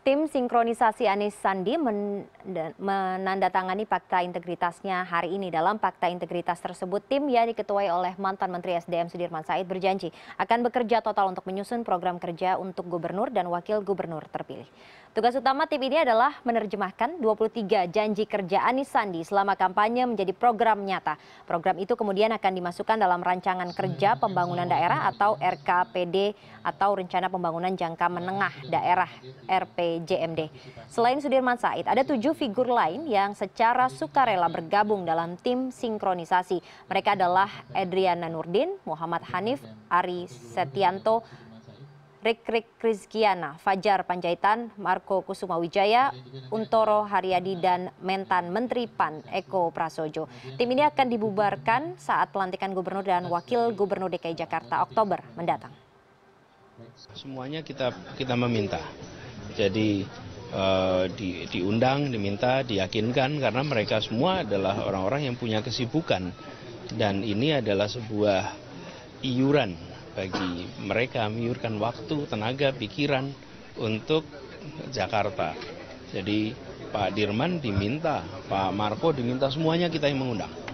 Tim sinkronisasi Anies Sandi menandatangani fakta integritasnya hari ini. Dalam fakta integritas tersebut, tim yang diketuai oleh mantan Menteri SDM Sudirman Said berjanji akan bekerja total untuk menyusun program kerja untuk gubernur dan wakil gubernur terpilih. Tugas utama tim ini adalah menerjemahkan 23 janji kerja Anies Sandi selama kampanye menjadi program nyata. Program itu kemudian akan dimasukkan dalam rancangan kerja pembangunan daerah atau RKPD atau rencana pembangunan jangka menengah daerah RP JMD. Selain Sudirman Said, ada tujuh figur lain yang secara sukarela bergabung dalam tim sinkronisasi. Mereka adalah Edriana Nurdin, Muhammad Hanif, Ari Setianto, Rik Rik Rizkiana, Fajar Panjaitan, Marco Kusuma Wijaya, Untoro Haryadi, dan Mentan Menteri PAN Eko Prasojo. Tim ini akan dibubarkan saat pelantikan gubernur dan wakil gubernur DKI Jakarta Oktober mendatang. Semuanya kita kita meminta jadi eh, diundang, diminta, diyakinkan karena mereka semua adalah orang-orang yang punya kesibukan dan ini adalah sebuah iuran bagi mereka menyurkan waktu, tenaga, pikiran untuk Jakarta. Jadi Pak Dirman diminta, Pak Marco diminta semuanya kita yang mengundang.